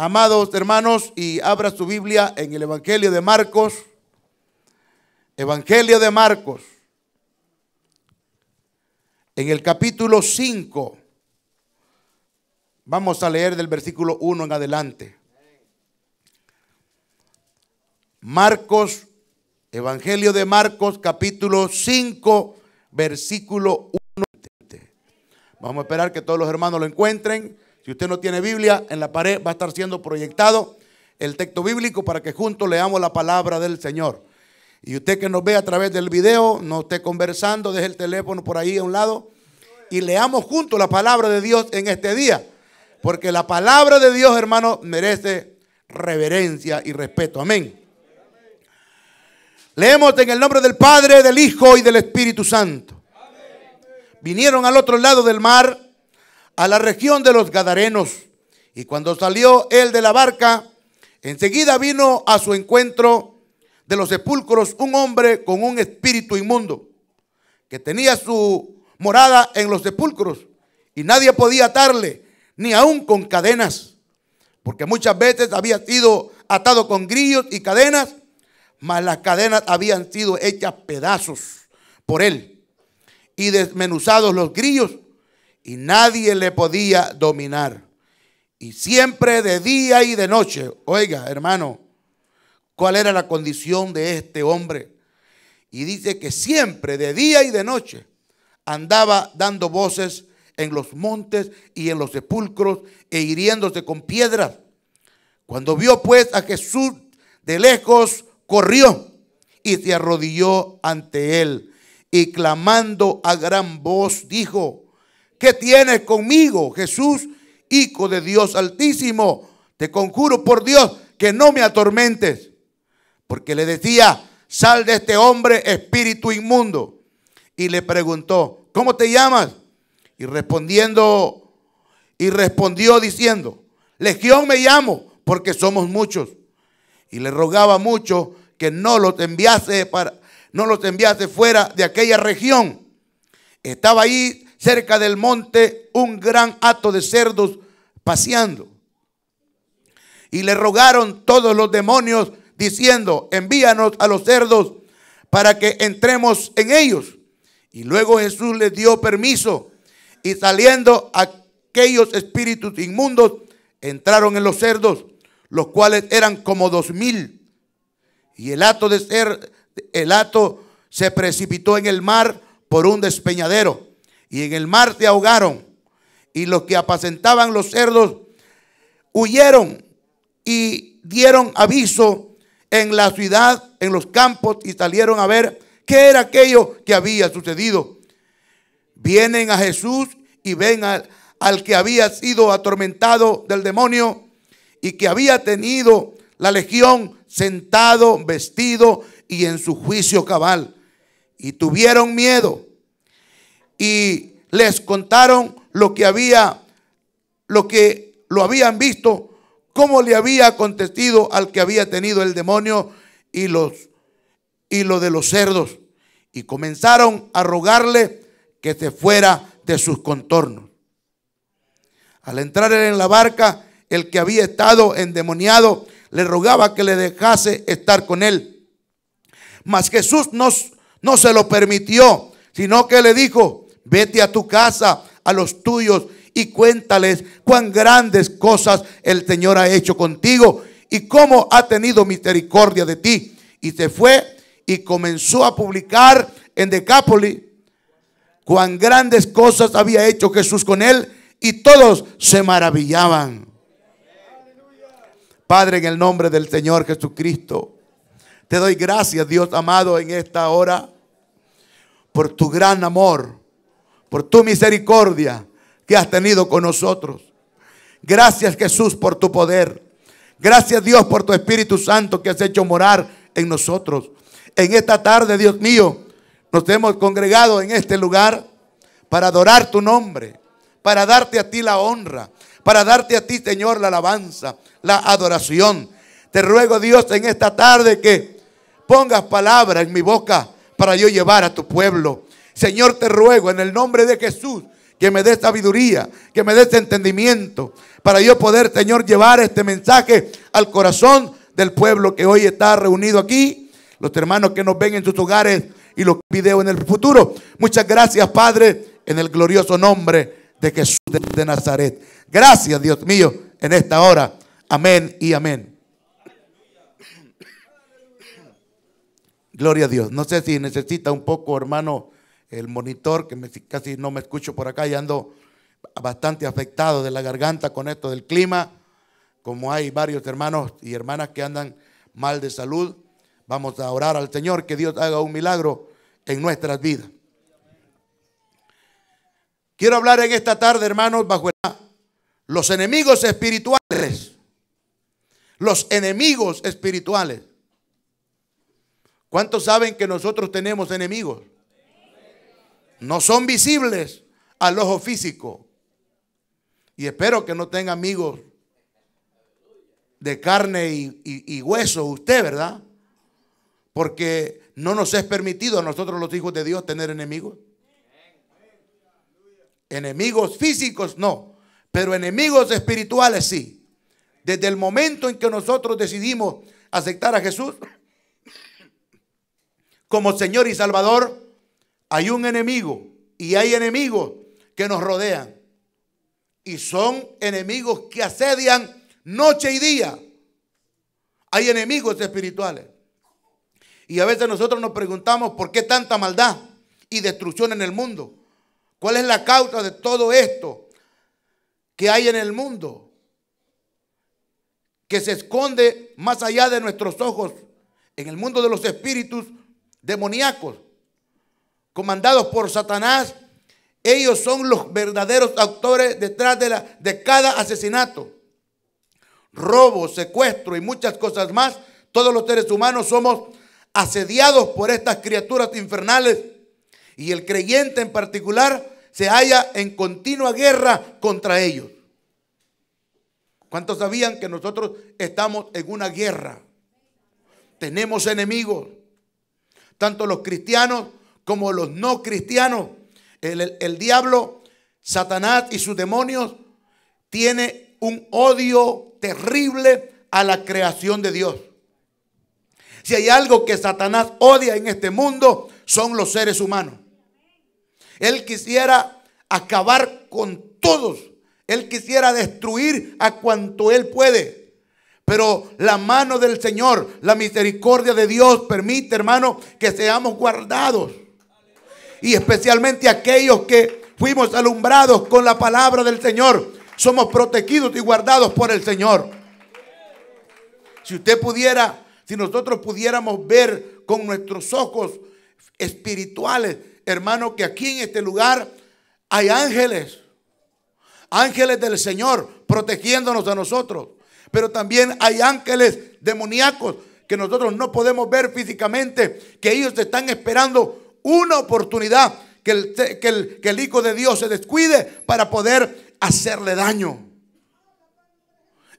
Amados hermanos, y abra su Biblia en el Evangelio de Marcos. Evangelio de Marcos. En el capítulo 5. Vamos a leer del versículo 1 en adelante. Marcos, Evangelio de Marcos, capítulo 5, versículo 1. Vamos a esperar que todos los hermanos lo encuentren. Si usted no tiene Biblia, en la pared va a estar siendo proyectado el texto bíblico para que juntos leamos la palabra del Señor. Y usted que nos ve a través del video, no esté conversando, deje el teléfono por ahí a un lado y leamos juntos la palabra de Dios en este día. Porque la palabra de Dios, hermano, merece reverencia y respeto. Amén. Leemos en el nombre del Padre, del Hijo y del Espíritu Santo. Vinieron al otro lado del mar a la región de los Gadarenos. Y cuando salió él de la barca, enseguida vino a su encuentro de los sepulcros un hombre con un espíritu inmundo, que tenía su morada en los sepulcros, y nadie podía atarle, ni aún con cadenas, porque muchas veces había sido atado con grillos y cadenas, mas las cadenas habían sido hechas pedazos por él, y desmenuzados los grillos, y nadie le podía dominar. Y siempre de día y de noche. Oiga, hermano, ¿cuál era la condición de este hombre? Y dice que siempre de día y de noche andaba dando voces en los montes y en los sepulcros e hiriéndose con piedras. Cuando vio pues a Jesús de lejos, corrió y se arrodilló ante él y clamando a gran voz dijo, ¿qué tienes conmigo, Jesús, Hijo de Dios Altísimo? Te conjuro por Dios que no me atormentes. Porque le decía, sal de este hombre espíritu inmundo. Y le preguntó, ¿cómo te llamas? Y respondiendo, y respondió diciendo, Legión me llamo, porque somos muchos. Y le rogaba mucho que no los enviase para, no los enviase fuera de aquella región. Estaba ahí cerca del monte un gran hato de cerdos paseando. Y le rogaron todos los demonios diciendo, envíanos a los cerdos para que entremos en ellos. Y luego Jesús les dio permiso y saliendo aquellos espíritus inmundos, entraron en los cerdos, los cuales eran como dos mil. Y el hato de ser, el hato se precipitó en el mar por un despeñadero y en el mar se ahogaron. Y los que apacentaban los cerdos huyeron y dieron aviso en la ciudad, en los campos, y salieron a ver qué era aquello que había sucedido. Vienen a Jesús y ven al, al que había sido atormentado del demonio y que había tenido la legión sentado, vestido y en su juicio cabal. Y tuvieron miedo y les contaron lo que había, lo que lo habían visto, cómo le había acontecido al que había tenido el demonio y los y lo de los cerdos. Y comenzaron a rogarle que se fuera de sus contornos. Al entrar en la barca, el que había estado endemoniado le rogaba que le dejase estar con él. Mas Jesús no, no se lo permitió, sino que le dijo, Vete a tu casa, a los tuyos, y cuéntales cuán grandes cosas el Señor ha hecho contigo y cómo ha tenido misericordia de ti. Y se fue y comenzó a publicar en Decápoli cuán grandes cosas había hecho Jesús con él y todos se maravillaban. Padre, en el nombre del Señor Jesucristo, te doy gracias, Dios amado, en esta hora, por tu gran amor por tu misericordia que has tenido con nosotros. Gracias Jesús por tu poder. Gracias Dios por tu Espíritu Santo que has hecho morar en nosotros. En esta tarde, Dios mío, nos hemos congregado en este lugar para adorar tu nombre, para darte a ti la honra, para darte a ti, Señor, la alabanza, la adoración. Te ruego, Dios, en esta tarde que pongas palabra en mi boca para yo llevar a tu pueblo Señor, te ruego en el nombre de Jesús que me dé sabiduría, que me des este entendimiento, para yo poder, Señor, llevar este mensaje al corazón del pueblo que hoy está reunido aquí, los hermanos que nos ven en sus hogares y los videos en el futuro. Muchas gracias, Padre, en el glorioso nombre de Jesús de Nazaret. Gracias, Dios mío, en esta hora. Amén y amén. Gloria a Dios. No sé si necesita un poco, hermano el monitor, que me, casi no me escucho por acá y ando bastante afectado de la garganta con esto del clima, como hay varios hermanos y hermanas que andan mal de salud, vamos a orar al Señor que Dios haga un milagro en nuestras vidas. Quiero hablar en esta tarde, hermanos, bajo los enemigos espirituales. Los enemigos espirituales. ¿Cuántos saben que nosotros tenemos enemigos? No son visibles al ojo físico. Y espero que no tenga amigos de carne y, hueso usted, ¿verdad? Porque no nos es permitido a nosotros los hijos de Dios tener enemigos. Enemigos físicos no, pero enemigos espirituales sí. Desde el momento en que nosotros decidimos aceptar a Jesús como Señor y Salvador, hay un enemigo y hay enemigos que nos rodean. Y son enemigos que asedian noche y día. Hay enemigos espirituales. Y a veces nosotros nos preguntamos por qué tanta maldad y destrucción en el mundo. ¿Cuál es la causa de todo esto que hay en el mundo? Que se esconde más allá de nuestros ojos en el mundo de los espíritus demoníacos comandados por Satanás, ellos son los verdaderos autores detrás de, cada asesinato. Robo, secuestro y muchas cosas más. Todos los seres humanos somos asediados por estas criaturas infernales. Y el creyente en particular se halla en continua guerra contra ellos. ¿Cuántos sabían que nosotros estamos en una guerra? Tenemos enemigos, tanto los cristianos como los no cristianos. El, diablo, Satanás y sus demonios tiene un odio terrible a la creación de Dios. Si hay algo que Satanás odia en este mundo, son los seres humanos. Él quisiera acabar con todos. Él quisiera destruir a cuanto él puede. Pero la mano del Señor, la misericordia de Dios permite, hermano, que seamos guardados y especialmente aquellos que fuimos alumbrados con la palabra del Señor. Somos protegidos y guardados por el Señor. Si usted pudiera, si nosotros pudiéramos ver con nuestros ojos espirituales, hermano, que aquí en este lugar hay ángeles, ángeles del Señor protegiéndonos a nosotros, pero también hay ángeles demoníacos que nosotros no podemos ver físicamente, que ellos están esperando una oportunidad que el, que, el, Hijo de Dios se descuide para poder hacerle daño.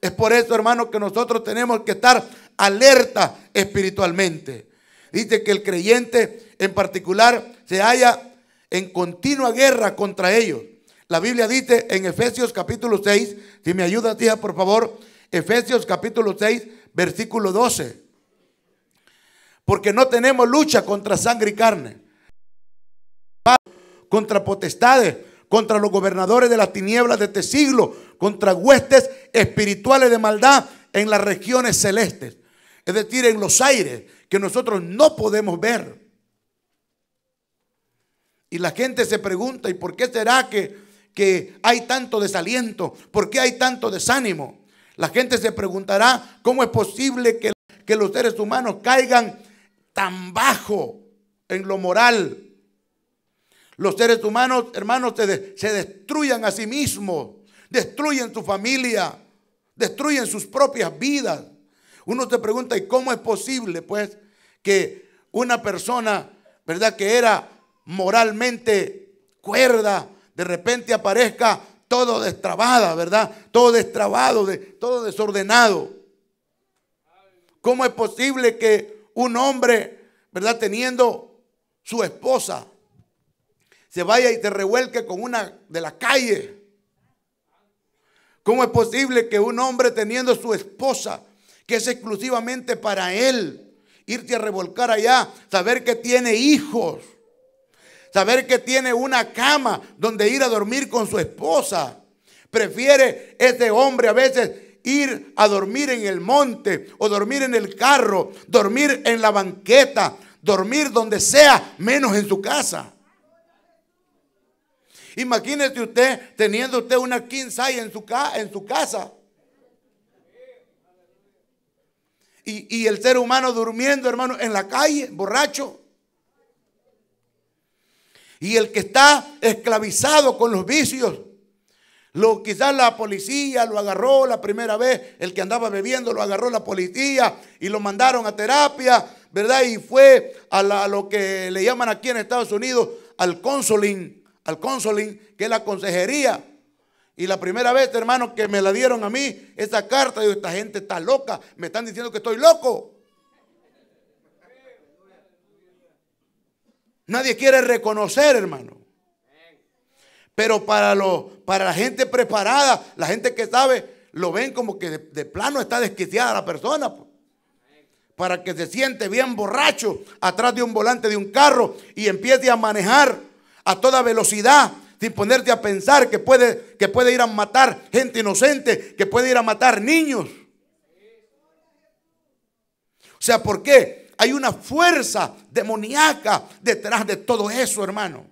Es por eso, hermano, que nosotros tenemos que estar alerta espiritualmente. Dice que el creyente en particular se halla en continua guerra contra ellos. La Biblia dice en Efesios capítulo 6, si me ayudas, tía, por favor, Efesios capítulo 6, versículo 12. Porque no tenemos lucha contra sangre y carne, contra potestades, contra los gobernadores de las tinieblas de este siglo, contra huestes espirituales de maldad en las regiones celestes, es decir, en los aires que nosotros no podemos ver. Y la gente se pregunta, ¿y por qué será que, hay tanto desaliento? ¿Por qué hay tanto desánimo? La gente se preguntará, ¿cómo es posible que, que los seres humanos caigan tan bajo en lo moral, los seres humanos, hermanos, se destruyan a sí mismos, destruyen su familia, destruyen sus propias vidas. Uno se pregunta, ¿y cómo es posible, pues, que una persona, ¿verdad?, que era moralmente cuerda, de repente aparezca todo destrabada, ¿verdad? Todo destrabado, todo desordenado. ¿Cómo es posible que un hombre, ¿verdad? Teniendo su esposa, se vaya y te revuelque con una de la calle. ¿Cómo es posible que un hombre teniendo su esposa, que es exclusivamente para él, irte a revolcar allá, saber que tiene hijos, saber que tiene una cama donde ir a dormir con su esposa? Prefiere este hombre a veces ir a dormir en el monte o dormir en el carro, dormir en la banqueta, dormir donde sea, menos en su casa. Imagínese usted teniendo usted una Kinsai en su, en su casa. Y, el ser humano durmiendo, hermano, en la calle, borracho. Y el que está esclavizado con los vicios. Lo, quizás la policía lo agarró la primera vez, el que andaba bebiendo lo agarró la policía y lo mandaron a terapia, ¿verdad? Y fue a, lo que le llaman aquí en Estados Unidos al counseling, al counseling, que es la consejería. Y la primera vez, hermano, que me la dieron a mí, esa carta, digo, esta gente está loca, me están diciendo que estoy loco. Nadie quiere reconocer, hermano. Pero para, para la gente preparada, la gente que sabe, lo ven como que de, plano está desquiciada la persona. para que se siente bien borracho atrás de un volante de un carro y empiece a manejar a toda velocidad, sin ponerte a pensar que puede, que puede ir a matar gente inocente, que puede ir a matar niños. O sea, ¿por qué? Hay una fuerza demoníaca detrás de todo eso, hermano.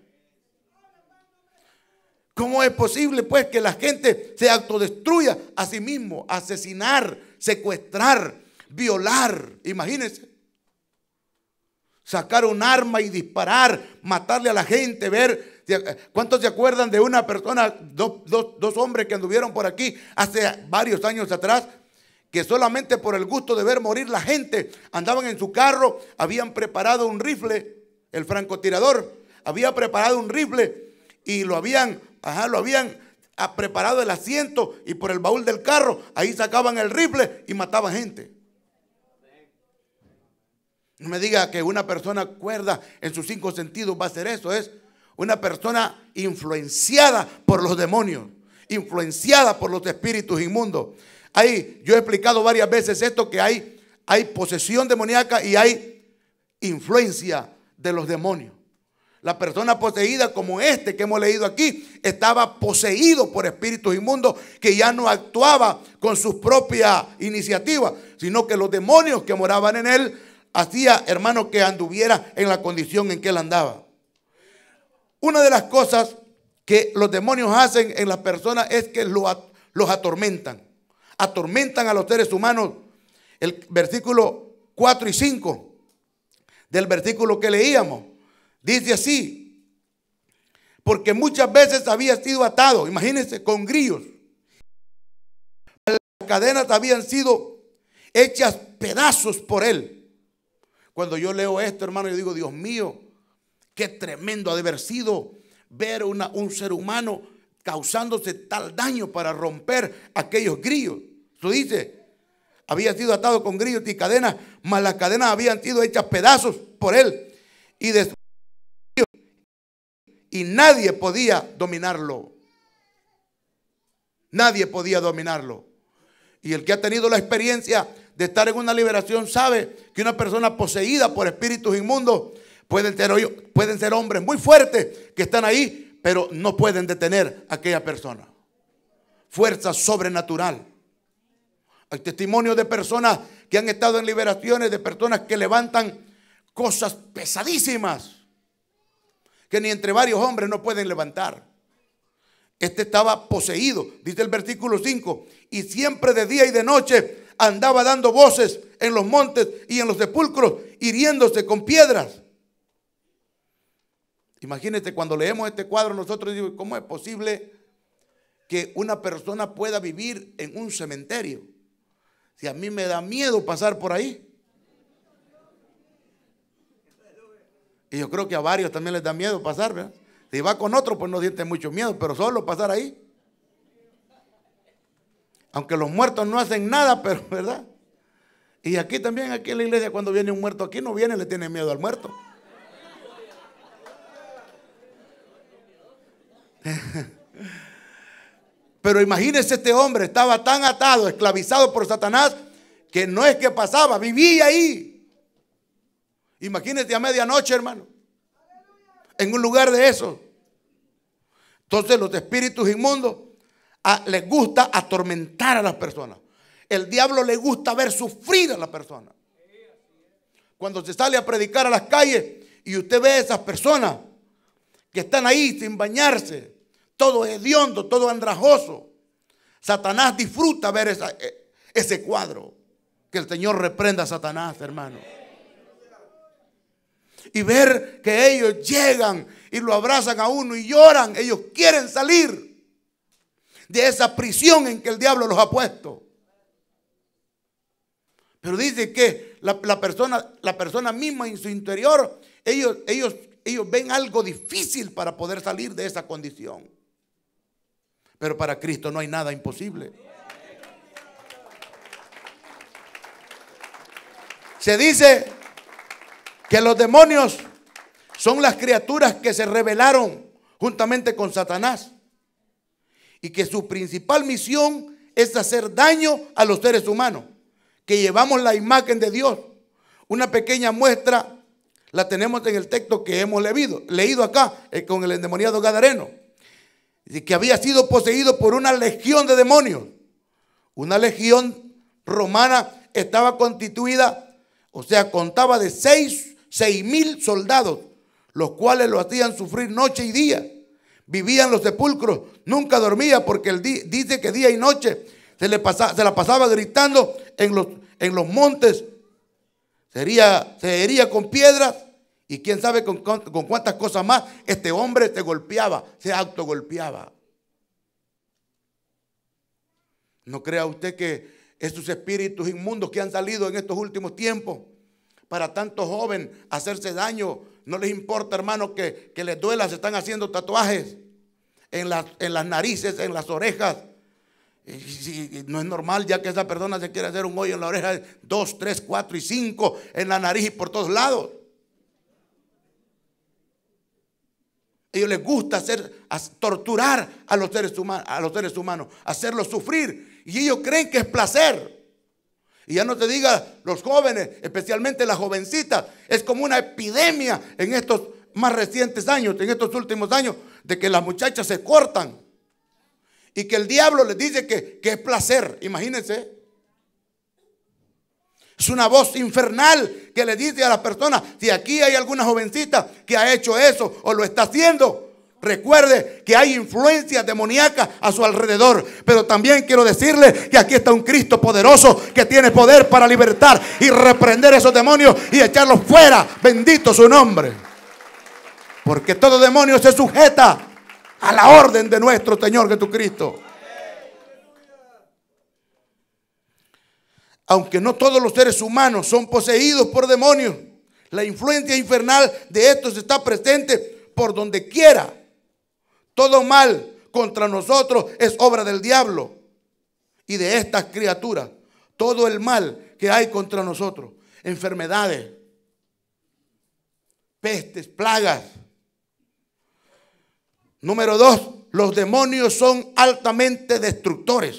¿Cómo es posible, pues, que la gente se autodestruya a sí mismo? Asesinar, secuestrar, violar. Imagínense sacar un arma y disparar, matarle a la gente, ver. ¿Cuántos se acuerdan de una persona, dos, dos, dos, hombres que anduvieron por aquí hace varios años atrás, que solamente por el gusto de ver morir la gente, andaban en su carro, habían preparado un rifle, el francotirador había preparado un rifle y lo habían, ajá, lo habían ah, preparado el asiento y por el baúl del carro, ahí sacaban el rifle y mataban gente. No me diga que una persona cuerda en sus cinco sentidos va a ser eso. Es una persona influenciada por los demonios, influenciada por los espíritus inmundos. Ahí yo he explicado varias veces esto, que hay, hay posesión demoníaca y hay influencia de los demonios. La persona poseída como este que hemos leído aquí estaba poseído por espíritus inmundos que ya no actuaba con su propia iniciativa, sino que los demonios que moraban en él hacía, hermano, que anduviera en la condición en que él andaba. Una de las cosas que los demonios hacen en las personas es que los atormentan. Atormentan a los seres humanos. El versículo 4 y 5 del versículo que leíamos dice así, porque muchas veces había sido atado, imagínense, con grillos. Las cadenas habían sido hechas pedazos por él cuando yo leo esto, hermano, yo digo, Dios mío, qué tremendo ha de haber sido ver un ser humano causándose tal daño para romper aquellos grillos. Tú dice, había sido atado con grillos y cadenas, mas las cadenas habían sido hechas pedazos por él y de y nadie podía dominarlo. Nadie podía dominarlo. Y el que ha tenido la experiencia de estar en una liberación sabe que una persona poseída por espíritus inmundos pueden ser, hombres muy fuertes que están ahí, pero no pueden detener a aquella persona. Fuerza sobrenatural. Hay testimonio de personas que han estado en liberaciones, de personas que levantan cosas pesadísimas que ni entre varios hombres no pueden levantar. Este estaba poseído, dice el versículo 5, y siempre de día y de noche andaba dando voces en los montes y en los sepulcros, hiriéndose con piedras. Imagínate cuando leemos este cuadro nosotros digo, ¿cómo es posible que una persona pueda vivir en un cementerio? Si a mí me da miedo pasar por ahí. Y yo creo que a varios también les da miedo pasar, ¿verdad? Si va con otro, pues no siente mucho miedo, pero solo pasar ahí. Aunque los muertos no hacen nada, pero, ¿verdad? Y aquí también, aquí en la iglesia, cuando viene un muerto, aquí no viene, le tiene miedo al muerto. Pero imagínese este hombre, estaba tan atado, esclavizado por Satanás, que no es que pasaba, vivía ahí. Imagínese a medianoche, hermano, en un lugar de eso. Entonces los espíritus inmundos les gusta atormentar a las personas. El diablo le gusta ver sufrir a las personas Cuando se sale a predicar a las calles y usted ve a esas personas que están ahí sin bañarse, todo hediondo, todo andrajoso, Satanás disfruta ver e, ese cuadro. Que el Señor reprenda a Satanás, hermano. Y ver que ellos llegan y lo abrazan a uno y lloran. Ellos quieren salir de esa prisión en que el diablo los ha puesto. Pero dice que la, persona, la persona misma en su interior, ellos, ellos, ellos ven algo difícil para poder salir de esa condición. Pero para Cristo no hay nada imposible. Se dice que los demonios son las criaturas que se rebelaron juntamente con Satanás y que su principal misión es hacer daño a los seres humanos, que llevamos la imagen de Dios. Una pequeña muestra la tenemos en el texto que hemos leído, leído acá eh, con el endemoniado Gadareno, que había sido poseído por una legión de demonios. Una legión romana estaba constituida, o sea, contaba de seis, seis mil soldados, los cuales lo hacían sufrir noche y día vivía en los sepulcros, nunca dormía porque él dice que día y noche se, le se la pasaba gritando en los, montes. Se hería, con piedras y quién sabe con, cuántas cosas más. Este hombre se golpeaba, se autogolpeaba. No crea usted que estos espíritus inmundos que han salido en estos últimos tiempos para tanto joven hacerse daño no les importa, hermano, que, que les duela, se están haciendo tatuajes en las, en las narices, en las orejas. Y no es normal ya que esa persona se quiere hacer un hoyo en la oreja, dos, tres, cuatro y cinco, en la nariz y por todos lados. ellos les gusta hacer, torturar a los seres humanos, a los seres humanos, hacerlos sufrir. Y ellos creen que es placer. Y ya no te diga los jóvenes, especialmente las jovencitas. Es como una epidemia en estos más recientes años, en estos últimos años, de que las muchachas se cortan. Y que el diablo les dice que, que es placer. Imagínense. Es una voz infernal que le dice a las personas, si aquí hay alguna jovencita que ha hecho eso o lo está haciendo, Recuerde que hay influencia demoníaca a su alrededor. Pero también quiero decirle que aquí está un Cristo poderoso que tiene poder para libertar y reprender esos demonios y echarlos fuera. Bendito su nombre. Porque todo demonio se sujeta a la orden de nuestro Señor Jesucristo. Aunque no todos los seres humanos son poseídos por demonios, la influencia infernal de estos está presente por donde quiera todo mal contra nosotros es obra del diablo y de estas criaturas. Todo el mal que hay contra nosotros. Enfermedades, pestes, plagas. Número dos, los demonios son altamente destructores.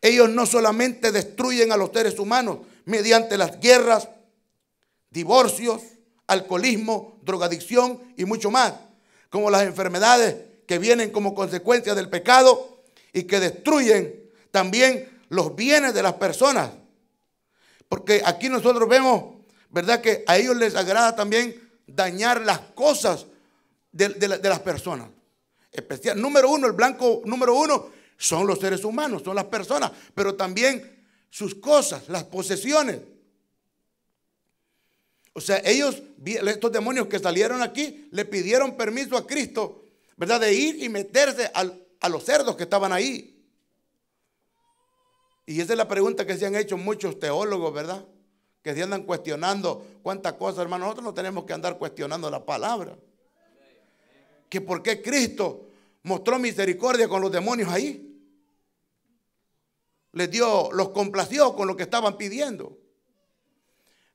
Ellos no solamente destruyen a los seres humanos mediante las guerras, divorcios, alcoholismo, drogadicción y mucho más como las enfermedades que vienen como consecuencia del pecado y que destruyen también los bienes de las personas. Porque aquí nosotros vemos, ¿verdad? Que a ellos les agrada también dañar las cosas de, las personas. Especial. Número uno, el blanco número uno son los seres humanos, son las personas, pero también sus cosas, las posesiones. O sea, ellos, estos demonios que salieron aquí, le pidieron permiso a Cristo, ¿verdad? De ir y meterse a los cerdos que estaban ahí. Y esa es la pregunta que se han hecho muchos teólogos, ¿verdad? Que se andan cuestionando cuántas cosas, hermano. Nosotros no tenemos que andar cuestionando la palabra. Que por qué Cristo mostró misericordia con los demonios ahí. Les dio, los complació con lo que estaban pidiendo.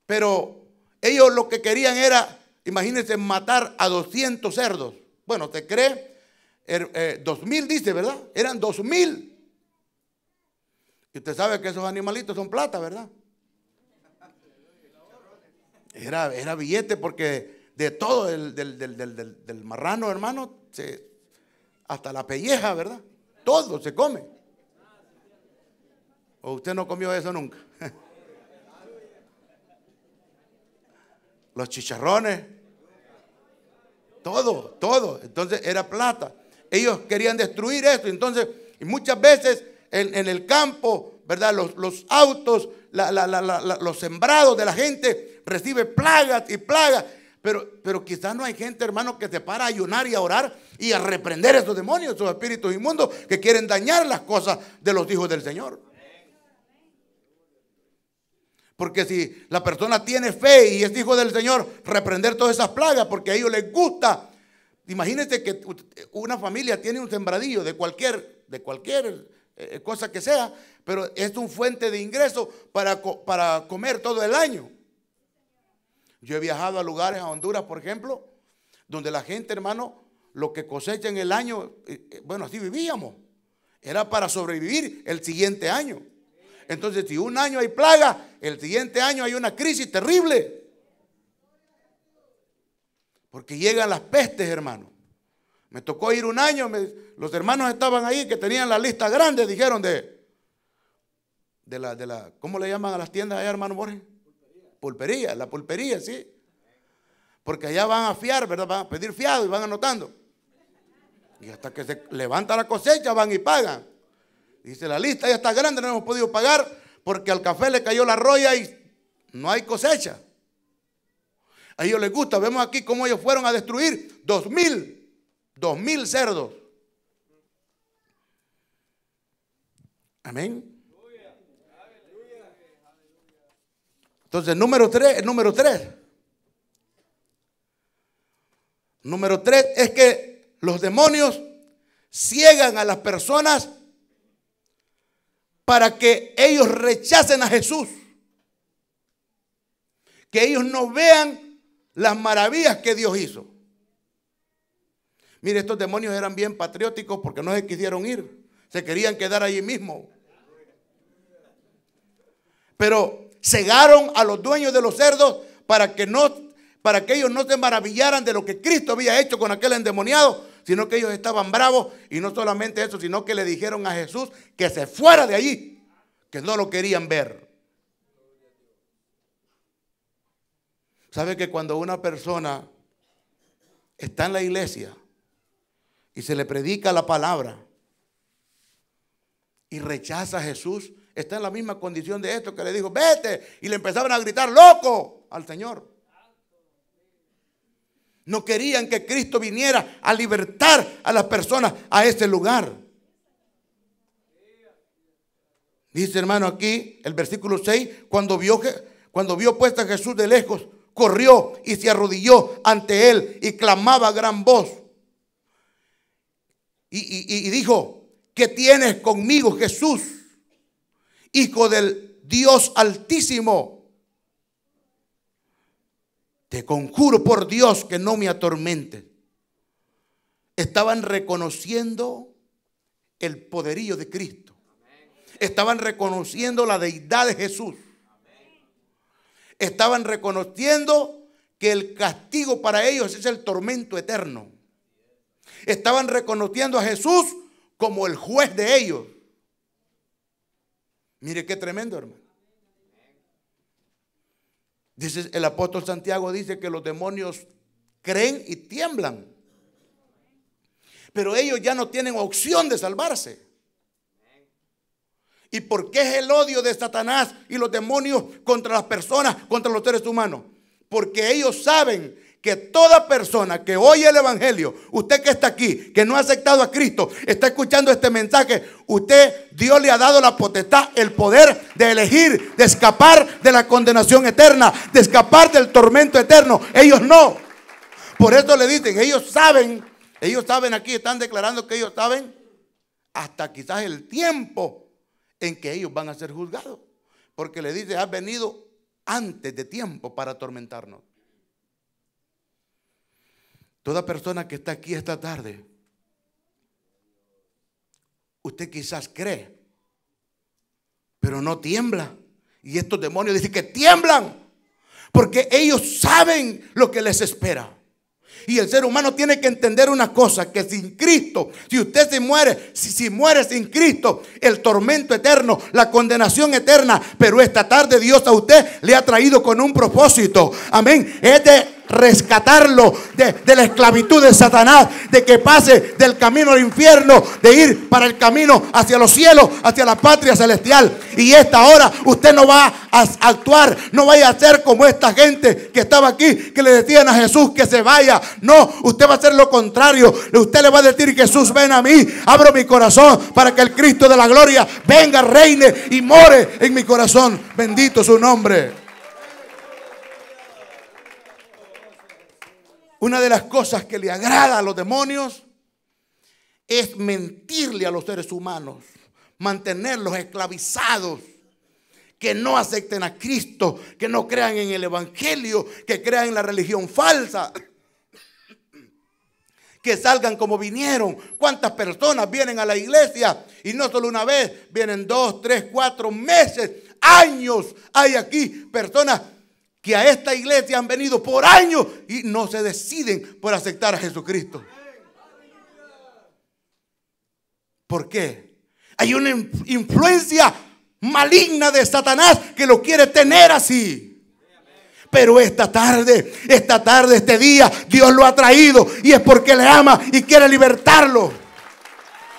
Pero ellos lo que querían era, imagínense, matar a 200 cerdos. Bueno, ¿te cree? 2000 er, eh, dice, ¿verdad? Eran 2000. Y usted sabe que esos animalitos son plata, ¿verdad? Era, era billete porque de todo, el, del, marrano, hermano, hasta la pelleja, ¿verdad? Todo se come. ¿O usted no comió eso nunca? los chicharrones, todo, todo. Entonces era plata. Ellos querían destruir esto. Entonces, muchas veces en, el campo, ¿verdad? Los, autos, la, la, la, los sembrados de la gente recibe plagas y plagas. Pero, pero quizás no hay gente, hermano, que se para a ayunar y a orar y a reprender esos demonios, esos espíritus inmundos que quieren dañar las cosas de los hijos del Señor. Porque si la persona tiene fe y es hijo del Señor, reprender todas esas plagas porque a ellos les gusta. Imagínense que una familia tiene un sembradillo de cualquier, de cualquier eh, cosa que sea, pero es un fuente de ingreso para, para comer todo el año. Yo he viajado a lugares, a Honduras, por ejemplo, donde la gente, hermano, lo que cosecha en el año, eh, eh, bueno, así vivíamos. Era para sobrevivir el siguiente año. Entonces, si un año hay plaga, el siguiente año hay una crisis terrible. Porque llegan las pestes, hermano. Me tocó ir un año, los hermanos estaban ahí que tenían la lista grande, dijeron de, de la, de la, ¿cómo le llaman a las tiendas allá, hermano Borges? Pulpería. pulpería, la pulpería, sí. Porque allá van a fiar, ¿verdad? Van a pedir fiado y van anotando. Y hasta que se levanta la cosecha van y pagan. Dice, la lista ya está grande, no hemos podido pagar porque al café le cayó la roya y no hay cosecha. A ellos les gusta, vemos aquí cómo ellos fueron a destruir dos mil, dos mil cerdos. Amén. Entonces, número tres, número tres. Número tres es que los demonios ciegan a las personas para que ellos rechacen a Jesús. Que ellos no vean las maravillas que Dios hizo. Mire, estos demonios eran bien patrióticos porque no se quisieron ir. Se querían quedar allí mismo. Pero cegaron a los dueños de los cerdos para que, no, para que ellos no se maravillaran de lo que Cristo había hecho con aquel endemoniado, sino que ellos estaban bravos y no solamente eso, sino que le dijeron a Jesús que se fuera de allí, que no lo querían ver. ¿Sabe que cuando una persona está en la iglesia y se le predica la palabra y rechaza a Jesús, está en la misma condición de esto que le dijo, vete, y le empezaban a gritar, loco, al Señor. No querían que Cristo viniera a libertar a las personas a ese lugar. Dice hermano aquí el versículo 6, cuando vio, cuando vio puesta Jesús de lejos, corrió y se arrodilló ante él y clamaba a gran voz. Y, y dijo, ¿qué tienes conmigo Jesús, hijo del Dios altísimo? Te conjuro por Dios que no me atormentes. Estaban reconociendo el poderío de Cristo. Estaban reconociendo la deidad de Jesús. Estaban reconociendo que el castigo para ellos es el tormento eterno. Estaban reconociendo a Jesús como el juez de ellos. Mire qué tremendo, hermano el apóstol Santiago dice que los demonios creen y tiemblan. Pero ellos ya no tienen opción de salvarse. ¿Y por qué es el odio de Satanás y los demonios contra las personas, contra los seres humanos? Porque ellos saben que toda persona que oye el Evangelio, usted que está aquí, que no ha aceptado a Cristo, está escuchando este mensaje, usted, Dios le ha dado la potestad, el poder de elegir, de escapar de la condenación eterna, de escapar del tormento eterno. Ellos no. Por eso le dicen, ellos saben, ellos saben aquí, están declarando que ellos saben hasta quizás el tiempo en que ellos van a ser juzgados. Porque le dice, has venido antes de tiempo para atormentarnos. Toda persona que está aquí esta tarde, usted quizás cree, pero no tiembla. Y estos demonios dicen que tiemblan, porque ellos saben lo que les espera. Y el ser humano tiene que entender una cosa, que sin Cristo, si usted se muere, si, si, muere sin Cristo, el tormento eterno, la condenación eterna, pero esta tarde Dios a usted le ha traído con un propósito. Amén. Este rescatarlo de, la esclavitud de Satanás, de que pase del camino al infierno, de ir para el camino hacia los cielos, hacia la patria celestial. Y esta hora usted no va a actuar, no vaya a ser como esta gente que estaba aquí, que le decían a Jesús que se vaya. No, usted va a hacer lo contrario. Usted le va a decir, Jesús, ven a mí, abro mi corazón para que el Cristo de la gloria venga, reine y more en mi corazón. Bendito su nombre. Una de las cosas que le agrada a los demonios es mentirle a los seres humanos, mantenerlos esclavizados, que no acepten a Cristo, que no crean en el Evangelio, que crean en la religión falsa, que salgan como vinieron. ¿Cuántas personas vienen a la iglesia? Y no solo una vez, vienen dos, tres, cuatro meses, años. Hay aquí personas que a esta iglesia han venido por años y no se deciden por aceptar a Jesucristo. ¿Por qué? Hay una influencia maligna de Satanás que lo quiere tener así. Pero esta tarde, esta tarde, este día, Dios lo ha traído y es porque le ama y quiere libertarlo.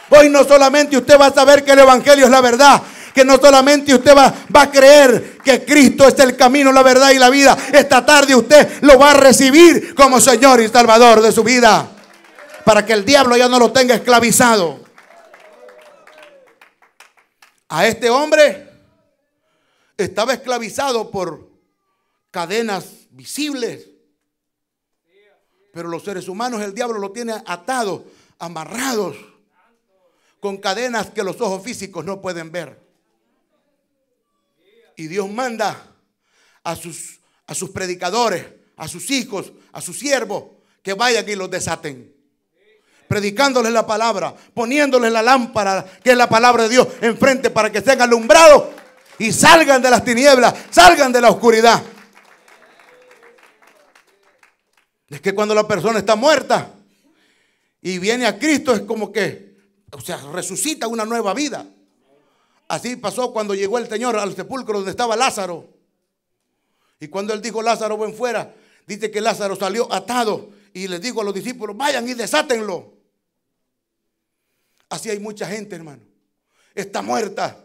Hoy no solamente usted va a saber que el Evangelio es la verdad, que no solamente usted va, va a creer que Cristo es el camino, la verdad y la vida. Esta tarde usted lo va a recibir como Señor y Salvador de su vida. Para que el diablo ya no lo tenga esclavizado. A este hombre estaba esclavizado por cadenas visibles. Pero los seres humanos el diablo lo tiene atado, amarrados, con cadenas que los ojos físicos no pueden ver y Dios manda a sus, a sus predicadores, a sus hijos, a sus siervos, que vayan y los desaten. Predicándoles la palabra, poniéndoles la lámpara, que es la palabra de Dios, enfrente para que sean alumbrados y salgan de las tinieblas, salgan de la oscuridad. Es que cuando la persona está muerta y viene a Cristo es como que, o sea, resucita una nueva vida. Así pasó cuando llegó el Señor al sepulcro donde estaba Lázaro. Y cuando él dijo, Lázaro, ven fuera, dice que Lázaro salió atado y le dijo a los discípulos, vayan y desátenlo. Así hay mucha gente, hermano. Está muerta.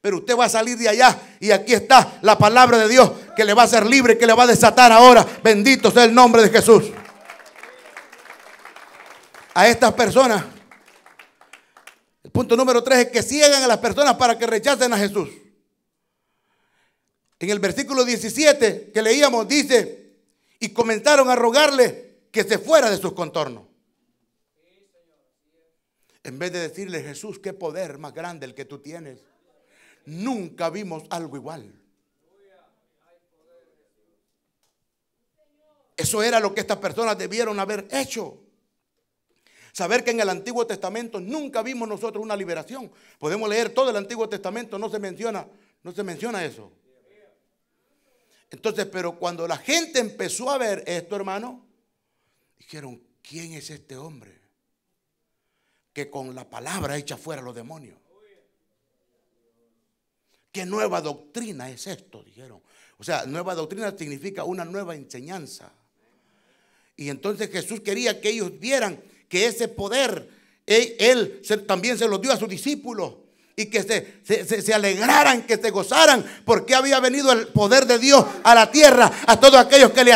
Pero usted va a salir de allá y aquí está la palabra de Dios que le va a hacer libre, que le va a desatar ahora. Bendito sea el nombre de Jesús. A estas personas Punto número tres es que ciegan a las personas para que rechacen a Jesús. En el versículo 17 que leíamos dice, y comenzaron a rogarle que se fuera de sus contornos. En vez de decirle, Jesús, qué poder más grande el que tú tienes. Nunca vimos algo igual. Eso era lo que estas personas debieron haber hecho. Saber que en el Antiguo Testamento nunca vimos nosotros una liberación. Podemos leer todo el Antiguo Testamento, no se menciona, no se menciona eso. Entonces, pero cuando la gente empezó a ver esto, hermano, dijeron, ¿quién es este hombre? Que con la palabra echa fuera los demonios. ¿Qué nueva doctrina es esto? Dijeron. O sea, nueva doctrina significa una nueva enseñanza. Y entonces Jesús quería que ellos vieran que ese poder él, también se lo dio a sus discípulos y que se, alegraran, que se gozaran, porque había venido el poder de Dios a la tierra. A todos aquellos que le,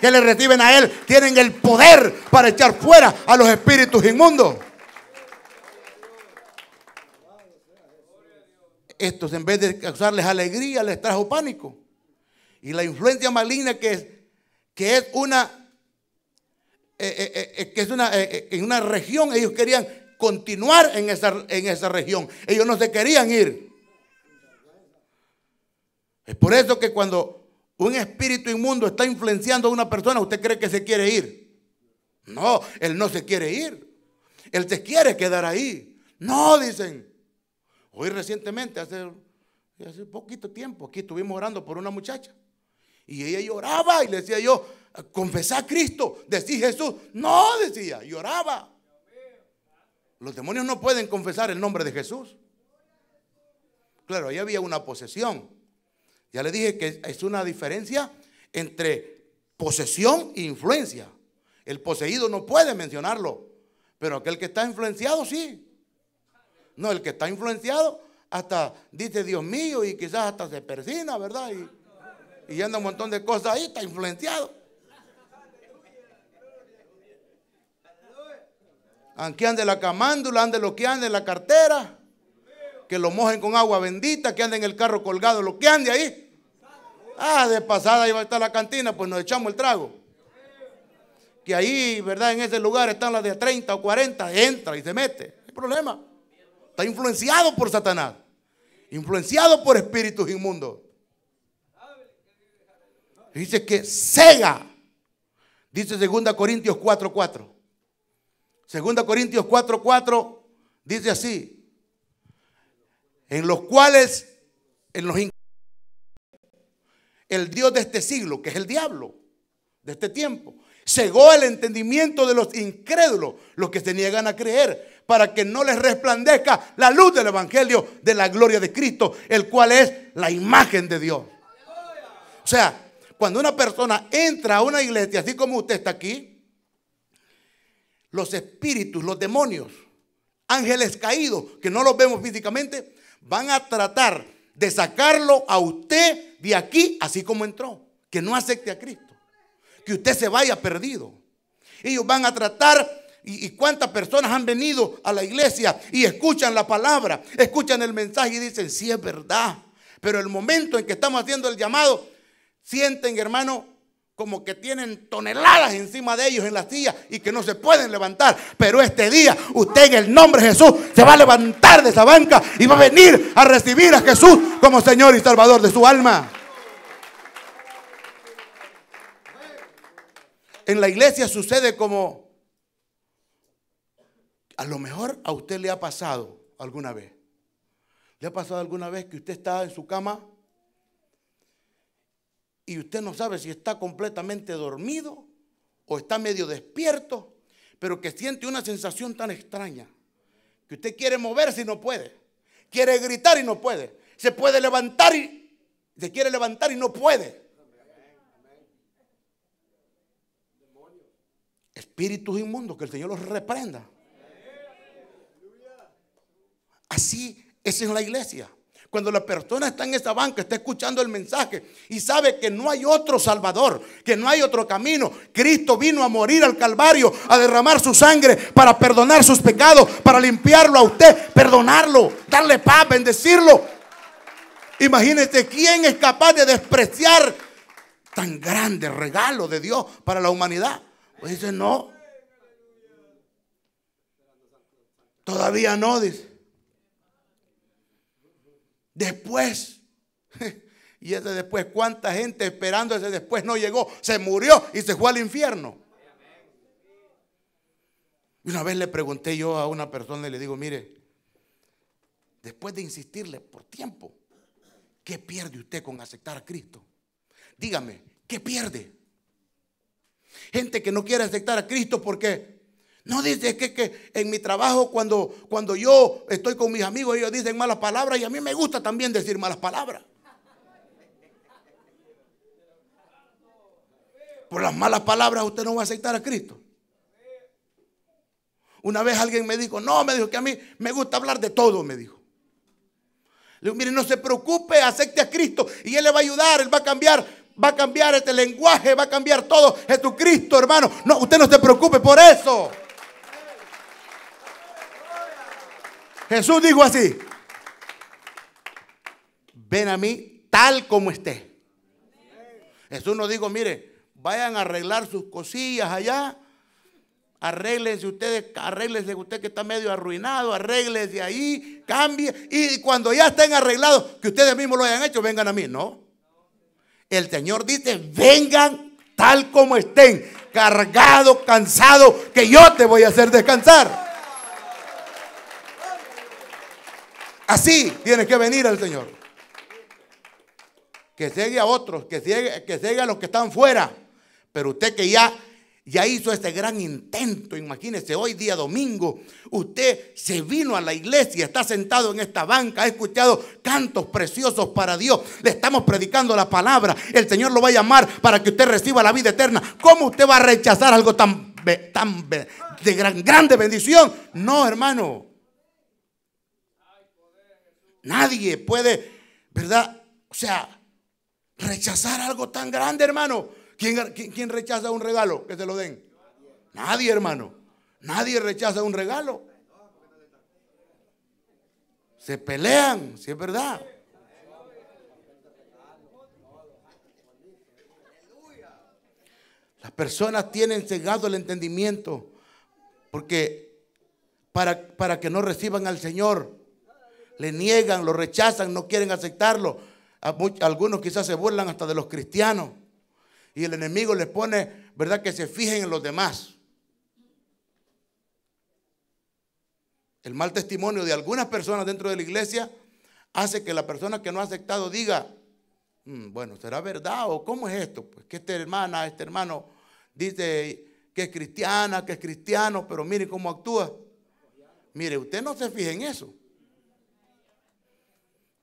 que le reciben a Él, tienen el poder para echar fuera a los espíritus inmundos. Estos, en vez de causarles alegría, les trajo pánico. Y la influencia maligna que que es una eh, eh, eh, que es una, en una región, ellos querían continuar en esa, en esa región. Ellos no se querían ir. Es por eso que cuando un espíritu inmundo está influenciando a una persona, usted cree que se quiere ir. No, él no se quiere ir. Él se quiere quedar ahí. No, dicen. Hoy recientemente, hace, hace poquito tiempo, aquí estuvimos orando por una muchacha. Y ella lloraba y le decía yo, Confesar Cristo. Decía Jesús, no, decía, lloraba. Los demonios no pueden confesar el nombre de Jesús. Claro, ahí había una posesión. Ya le dije que es una diferencia entre posesión e influencia. El poseído no puede mencionarlo, pero aquel que está influenciado sí. No, el que está influenciado hasta dice Dios mío y quizás hasta se persina, ¿verdad? Y, y anda un montón de cosas ahí, está influenciado. Aunque ande la camándula, ande lo que ande en la cartera, que lo mojen con agua bendita, que ande en el carro colgado, lo que ande ahí. Ah, de pasada iba a estar la cantina, pues nos echamos el trago. Que ahí, ¿verdad? En ese lugar están las de 30 o 40, entra y se mete. No hay problema. Está influenciado por Satanás, influenciado por espíritus inmundos. Dice que cega. Dice 2 Corintios 4:4. 4. 2 Corintios 4:4 dice así, en los cuales, en los el Dios de este siglo, que es el diablo, de este tiempo, cegó el entendimiento de los incrédulos, los que se niegan a creer, para que no les resplandezca la luz del Evangelio de la gloria de Cristo, el cual es la imagen de Dios. O sea, cuando una persona entra a una iglesia, así como usted está aquí, los espíritus, los demonios, ángeles caídos, que no los vemos físicamente, van a tratar de sacarlo a usted de aquí, así como entró. Que no acepte a Cristo. Que usted se vaya perdido. Ellos van a tratar y, cuántas personas han venido a la iglesia y escuchan la palabra, escuchan el mensaje y dicen, sí es verdad. Pero el momento en que estamos haciendo el llamado, sienten, hermano, como que tienen toneladas encima de ellos en las sillas y que no se pueden levantar. Pero este día usted en el nombre de Jesús se va a levantar de esa banca y va a venir a recibir a Jesús como Señor y Salvador de su alma. En la iglesia sucede como a lo mejor a usted le ha pasado alguna vez. ¿Le ha pasado alguna vez que usted está en su cama y usted no sabe si está completamente dormido o está medio despierto, pero que siente una sensación tan extraña que usted quiere moverse y no puede, quiere gritar y no puede, se puede levantar y se quiere levantar y no puede. Espíritus inmundos, que el Señor los reprenda. Así, es es la iglesia. Cuando la persona está en esa banca, está escuchando el mensaje y sabe que no hay otro Salvador, que no hay otro camino. Cristo vino a morir al Calvario, a derramar su sangre para perdonar sus pecados, para limpiarlo a usted, perdonarlo, darle paz, bendecirlo. Imagínese quién es capaz de despreciar tan grande regalo de Dios para la humanidad. Pues dice, no. Todavía no, dice. Después, y ese después, ¿cuánta gente esperando ese después no llegó? Se murió y se fue al infierno. Y una vez le pregunté yo a una persona y le digo, mire, después de insistirle por tiempo, ¿qué pierde usted con aceptar a Cristo? Dígame, ¿qué pierde? Gente que no quiere aceptar a Cristo porque no dice, es que, en mi trabajo cuando, cuando yo estoy con mis amigos, ellos dicen malas palabras y a mí me gusta también decir malas palabras. Por las malas palabras usted no va a aceptar a Cristo. Una vez alguien me dijo, no, me dijo que a mí me gusta hablar de todo, me dijo. Le mire, no se preocupe, acepte a Cristo y Él le va a ayudar, Él va a cambiar, va a cambiar este lenguaje, va a cambiar todo. Jesucristo, hermano, no, usted no se preocupe por eso. Jesús dijo así, ven a mí tal como esté. Jesús no dijo, mire, vayan a arreglar sus cosillas allá, arréglense ustedes, arréglense usted que está medio arruinado, de ahí, cambie, y cuando ya estén arreglados, que ustedes mismos lo hayan hecho, vengan a mí, ¿no? El Señor dice, vengan tal como estén, cargado cansado que yo te voy a hacer descansar. Así tiene que venir el Señor. Que llegue a otros, que llegue, que llegue a los que están fuera. Pero usted que ya, ya hizo este gran intento, imagínese, hoy día domingo, usted se vino a la iglesia, está sentado en esta banca, ha escuchado cantos preciosos para Dios, le estamos predicando la palabra, el Señor lo va a llamar para que usted reciba la vida eterna. ¿Cómo usted va a rechazar algo tan, de gran, grande bendición? No, hermano. Nadie puede, ¿verdad? O sea, rechazar algo tan grande, hermano. ¿Quién, rechaza un regalo? Que se lo den. Nadie, hermano. Nadie rechaza un regalo. Se pelean, si es verdad. Las personas tienen cegado el entendimiento porque para, para que no reciban al Señor le niegan, lo rechazan, no quieren aceptarlo. Algunos quizás se burlan hasta de los cristianos. Y el enemigo les pone, ¿verdad? Que se fijen en los demás. El mal testimonio de algunas personas dentro de la iglesia hace que la persona que no ha aceptado diga, mm, bueno, ¿será verdad o cómo es esto? Pues que esta hermana, este hermano dice que es cristiana, que es cristiano, pero mire cómo actúa. Mire, usted no se fije en eso.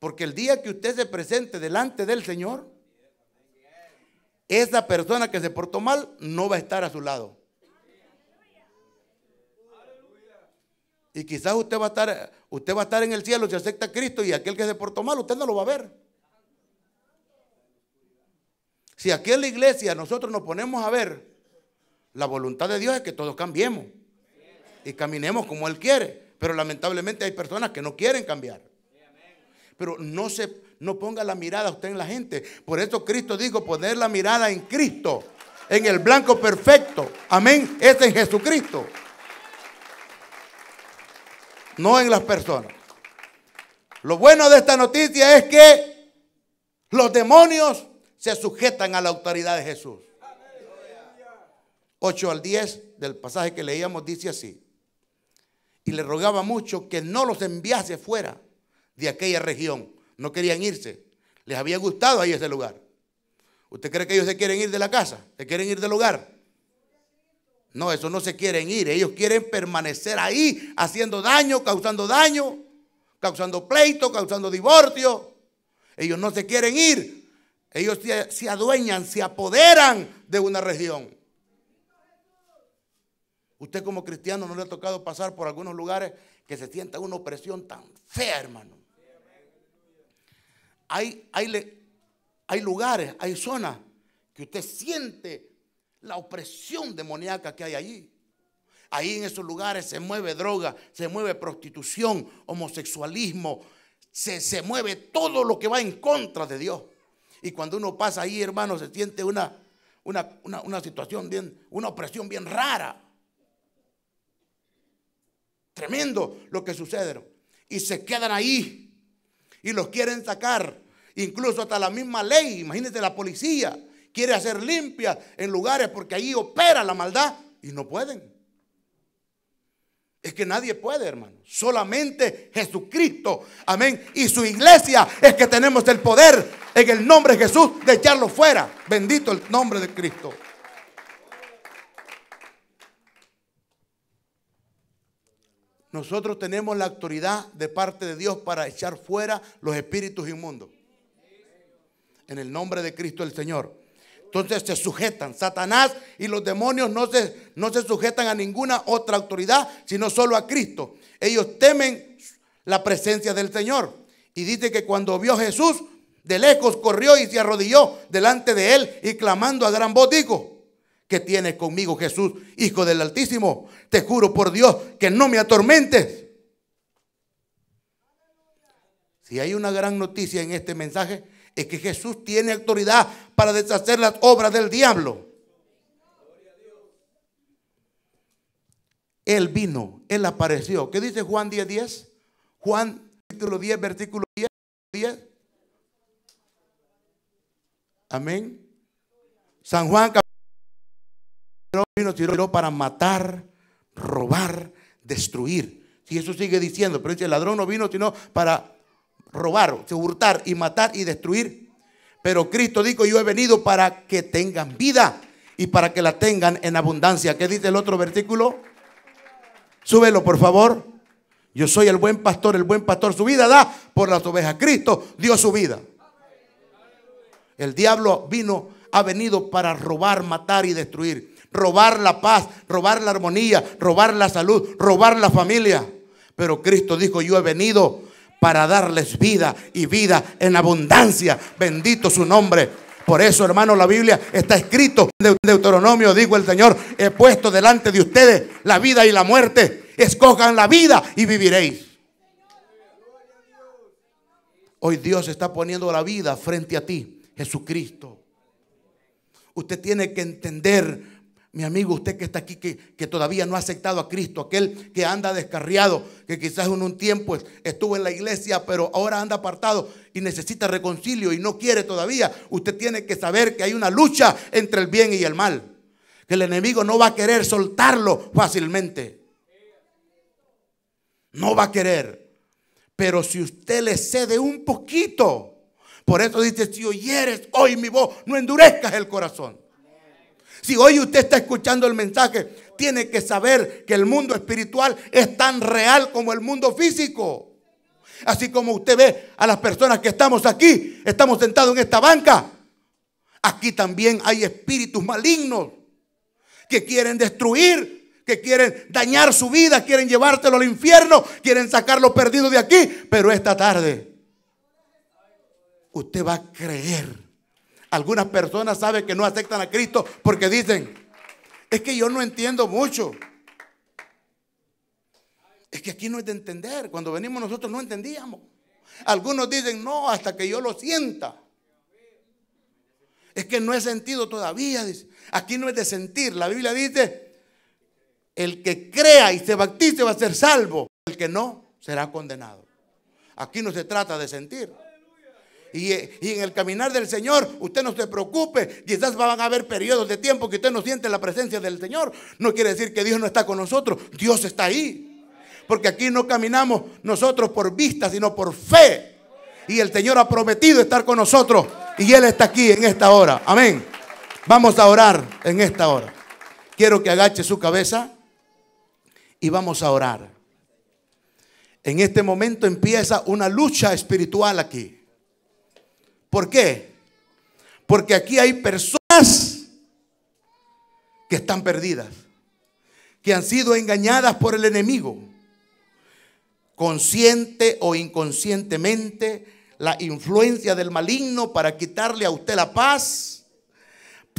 Porque el día que usted se presente delante del Señor, esa persona que se portó mal no va a estar a su lado. Y quizás usted va a estar, usted va a estar en el cielo si acepta a Cristo y aquel que se portó mal, usted no lo va a ver. Si aquí en la iglesia nosotros nos ponemos a ver, la voluntad de Dios es que todos cambiemos y caminemos como Él quiere. Pero lamentablemente hay personas que no quieren cambiar. Pero no, se, no ponga la mirada usted en la gente. Por eso Cristo dijo, poner la mirada en Cristo, en el blanco perfecto. Amén, es en Jesucristo. No en las personas. Lo bueno de esta noticia es que los demonios se sujetan a la autoridad de Jesús. 8 al 10 del pasaje que leíamos dice así. Y le rogaba mucho que no los enviase fuera de aquella región. No querían irse. Les había gustado ahí ese lugar. ¿Usted cree que ellos se quieren ir de la casa? ¿Se quieren ir del hogar? No, eso no se quieren ir. Ellos quieren permanecer ahí haciendo daño, causando daño, causando pleito, causando divorcio. Ellos no se quieren ir. Ellos se, adueñan, se apoderan de una región. Usted como cristiano no le ha tocado pasar por algunos lugares que se sienta una opresión tan fea, hermano hay, lugares, hay zonas que usted siente la opresión demoníaca que hay allí. Ahí en esos lugares se mueve droga, se mueve prostitución, homosexualismo, se, mueve todo lo que va en contra de Dios. Y cuando uno pasa ahí, hermano, se siente una, una, una situación bien, una opresión bien rara. Tremendo lo que sucede. Y se quedan ahí y los quieren sacar. Incluso hasta la misma ley, imagínense la policía, quiere hacer limpia en lugares porque ahí opera la maldad y no pueden. Es que nadie puede, hermano. Solamente Jesucristo, amén. Y su iglesia es que tenemos el poder en el nombre de Jesús de echarlo fuera. Bendito el nombre de Cristo. Nosotros tenemos la autoridad de parte de Dios para echar fuera los espíritus inmundos en el nombre de Cristo el Señor. Entonces se sujetan. Satanás y los demonios no se, no se sujetan a ninguna otra autoridad, sino solo a Cristo. Ellos temen la presencia del Señor. Y dice que cuando vio Jesús, de lejos corrió y se arrodilló delante de él y clamando a gran voz dijo, ¿qué tienes conmigo Jesús, Hijo del Altísimo? Te juro por Dios que no me atormentes. Si hay una gran noticia en este mensaje, es que Jesús tiene autoridad para deshacer las obras del diablo. Él vino, Él apareció. ¿Qué dice Juan 10, 10? Juan capítulo 10, versículo 10. Amén. San Juan vino, tiró para matar, robar, destruir. Si eso sigue diciendo, pero dice, el ladrón no vino sino para robar, hurtar y matar y destruir. Pero Cristo dijo, yo he venido para que tengan vida y para que la tengan en abundancia. ¿Qué dice el otro versículo? Súbelo, por favor. Yo soy el buen pastor, el buen pastor su vida da por las ovejas. Cristo dio su vida. El diablo vino, ha venido para robar, matar y destruir. Robar la paz, robar la armonía, robar la salud, robar la familia. Pero Cristo dijo, yo he venido para darles vida y vida en abundancia. Bendito su nombre. Por eso, hermano, la Biblia está escrito en Deuteronomio, digo el Señor, he puesto delante de ustedes la vida y la muerte. Escojan la vida y viviréis. Hoy Dios está poniendo la vida frente a ti, Jesucristo. Usted tiene que entender mi amigo, usted que está aquí, que, todavía no ha aceptado a Cristo, aquel que anda descarriado, que quizás en un tiempo estuvo en la iglesia, pero ahora anda apartado y necesita reconcilio y no quiere todavía, usted tiene que saber que hay una lucha entre el bien y el mal, que el enemigo no va a querer soltarlo fácilmente. No va a querer. Pero si usted le cede un poquito, por eso dice, si oyeres hoy mi voz, no endurezcas el corazón. Si hoy usted está escuchando el mensaje, tiene que saber que el mundo espiritual es tan real como el mundo físico. Así como usted ve a las personas que estamos aquí, estamos sentados en esta banca. Aquí también hay espíritus malignos que quieren destruir, que quieren dañar su vida, quieren llevártelo al infierno, quieren sacarlo perdido de aquí. Pero esta tarde usted va a creer algunas personas saben que no aceptan a Cristo porque dicen, es que yo no entiendo mucho. Es que aquí no es de entender. Cuando venimos nosotros no entendíamos. Algunos dicen, no, hasta que yo lo sienta. Es que no he sentido todavía. Aquí no es de sentir. La Biblia dice, el que crea y se bautice va a ser salvo. El que no será condenado. Aquí no se trata de sentir y, en el caminar del Señor, usted no se preocupe. Quizás van a haber periodos de tiempo que usted no siente la presencia del Señor. No quiere decir que Dios no está con nosotros. Dios está ahí. Porque aquí no caminamos nosotros por vista, sino por fe. Y el Señor ha prometido estar con nosotros. Y Él está aquí en esta hora. Amén. Vamos a orar en esta hora. Quiero que agache su cabeza y vamos a orar. En este momento empieza una lucha espiritual aquí. ¿Por qué? Porque aquí hay personas que están perdidas, que han sido engañadas por el enemigo. Consciente o inconscientemente, la influencia del maligno para quitarle a usted la paz,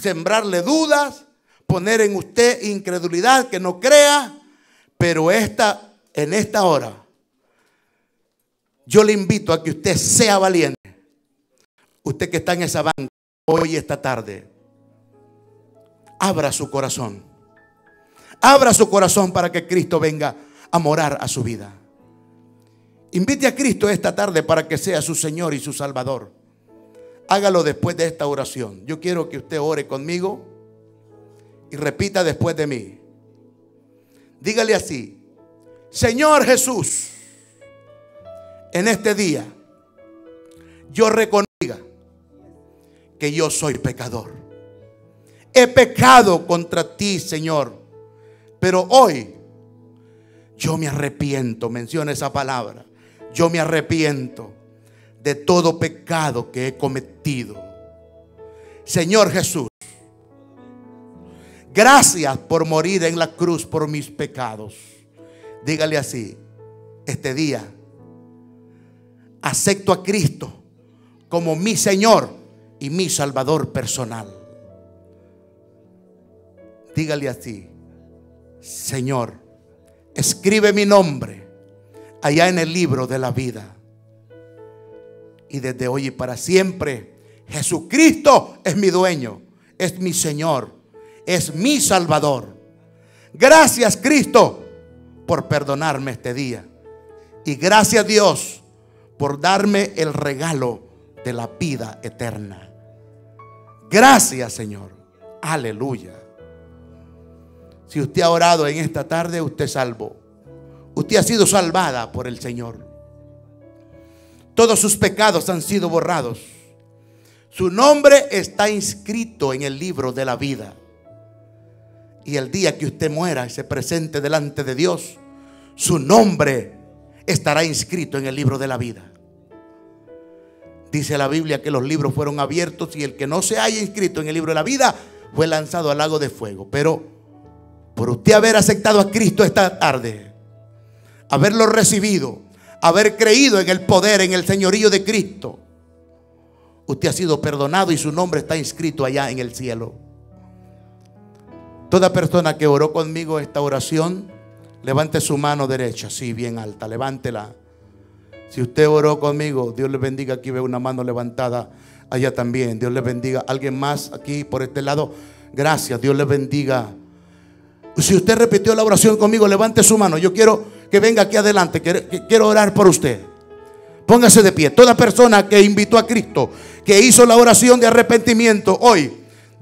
sembrarle dudas, poner en usted incredulidad, que no crea, pero esta, en esta hora, yo le invito a que usted sea valiente Usted que está en esa banda hoy esta tarde, abra su corazón. Abra su corazón para que Cristo venga a morar a su vida. Invite a Cristo esta tarde para que sea su Señor y su Salvador. Hágalo después de esta oración. Yo quiero que usted ore conmigo y repita después de mí. Dígale así, Señor Jesús, en este día yo reconozco que yo soy pecador. He pecado contra ti, Señor, pero hoy yo me arrepiento, menciona esa palabra, yo me arrepiento de todo pecado que he cometido. Señor Jesús, gracias por morir en la cruz por mis pecados. Dígale así, este día acepto a Cristo como mi Señor y mi Salvador personal. Dígale a ti, Señor, escribe mi nombre allá en el libro de la vida. Y desde hoy y para siempre, Jesucristo es mi dueño, es mi Señor, es mi Salvador. Gracias Cristo por perdonarme este día. Y gracias Dios por darme el regalo de la vida eterna. Gracias, Señor. Aleluya. Si usted ha orado en esta tarde, usted salvó. Usted ha sido salvada por el Señor. Todos sus pecados han sido borrados. Su nombre está inscrito en el libro de la vida. Y el día que usted muera y se presente delante de Dios, su nombre estará inscrito en el libro de la vida. Dice la Biblia que los libros fueron abiertos y el que no se haya inscrito en el libro de la vida fue lanzado al lago de fuego. Pero por usted haber aceptado a Cristo esta tarde, haberlo recibido, haber creído en el poder, en el señorío de Cristo, usted ha sido perdonado y su nombre está inscrito allá en el cielo. Toda persona que oró conmigo esta oración, levante su mano derecha, sí, bien alta, levántela. Si usted oró conmigo, Dios le bendiga. Aquí veo una mano levantada. Allá también. Dios le bendiga. Alguien más aquí por este lado. Gracias. Dios le bendiga. Si usted repitió la oración conmigo, levante su mano. Yo quiero que venga aquí adelante. quiero orar por usted. Póngase de pie. Toda persona que invitó a Cristo, que hizo la oración de arrepentimiento hoy,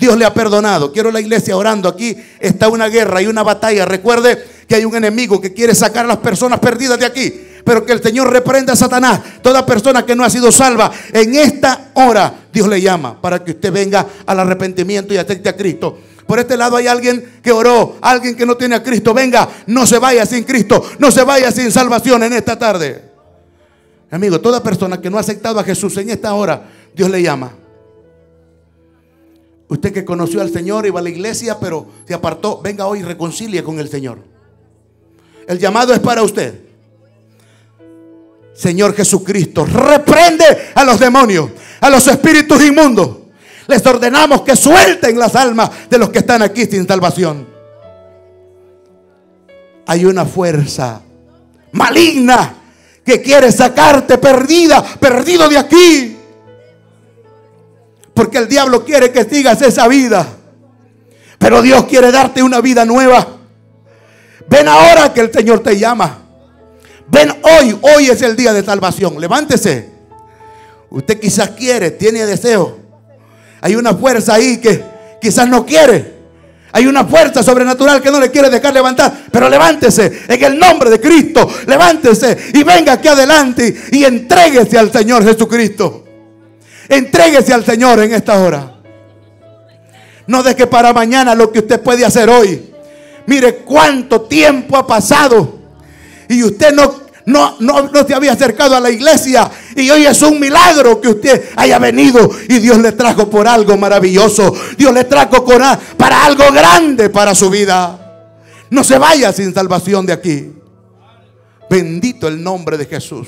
Dios le ha perdonado. Quiero la iglesia orando. Aquí está una guerra y una batalla. Recuerde que hay un enemigo que quiere sacar a las personas perdidas de aquí. Pero que el Señor reprenda a Satanás. Toda persona que no ha sido salva, en esta hora Dios le llama para que usted venga al arrepentimiento y acepte a Cristo. Por este lado hay alguien que oró, alguien que no tiene a Cristo. Venga, no se vaya sin Cristo, no se vaya sin salvación en esta tarde. Amigo, toda persona que no ha aceptado a Jesús en esta hora, Dios le llama. Usted que conoció al Señor, iba a la iglesia, pero se apartó, venga hoy y reconcilie con el Señor. El llamado es para usted. Señor Jesucristo, reprende a los demonios, a los espíritus inmundos. Les ordenamos que suelten las almas de los que están aquí sin salvación. Hay una fuerza maligna que quiere sacarte perdida, perdido de aquí. Porque el diablo quiere que sigas esa vida. Pero Dios quiere darte una vida nueva. Ven ahora que el Señor te llama. Ven hoy, hoy es el día de salvación. Levántese. Usted quizás quiere, tiene deseo. Hay una fuerza ahí que quizás no quiere. Hay una fuerza sobrenatural que no le quiere dejar levantar. Pero levántese en el nombre de Cristo. Levántese y venga aquí adelante y entréguese al Señor Jesucristo. Entréguese al Señor en esta hora. No deje para mañana lo que usted puede hacer hoy. Mire cuánto tiempo ha pasado y usted no, no, no, había acercado a la iglesia y hoy es un milagro que usted haya venido y Dios le trajo por algo maravilloso. Dios le trajo para algo grande para su vida. No se vaya sin salvación de aquí. Bendito el nombre de Jesús.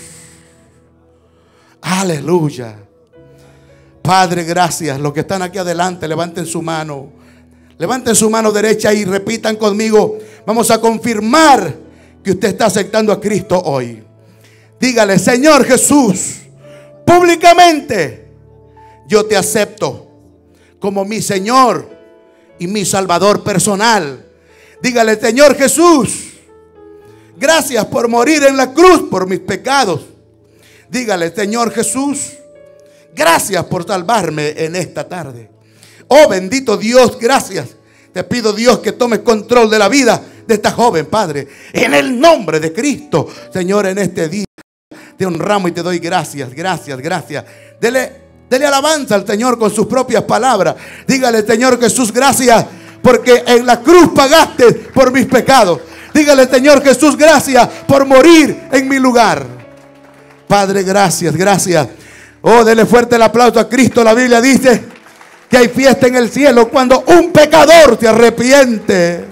Aleluya. Padre, gracias. Los que están aquí adelante, levanten su mano. Levanten su mano derecha y repitan conmigo. Vamos a confirmar que usted está aceptando a Cristo hoy. Dígale, Señor Jesús, públicamente yo te acepto como mi Señor y mi Salvador personal. Dígale, Señor Jesús, gracias por morir en la cruz por mis pecados. Dígale, Señor Jesús, gracias por salvarme en esta tarde. Oh bendito Dios, gracias. Te pido Dios que tome control de la vida de esta joven, Padre. En el nombre de Cristo, Señor, en este día te honramos y te doy gracias, gracias, gracias. Dele, dele alabanza al Señor con sus propias palabras. Dígale, Señor Jesús, gracias porque en la cruz pagaste por mis pecados. Dígale, Señor Jesús, gracias por morir en mi lugar. Padre, gracias, gracias. Oh, dele fuerte el aplauso a Cristo. La Biblia dice que hay fiesta en el cielo cuando un pecador se arrepiente.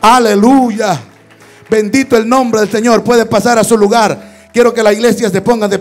Aleluya. Bendito el nombre del Señor. Puede pasar a su lugar. Quiero que la iglesia se ponga de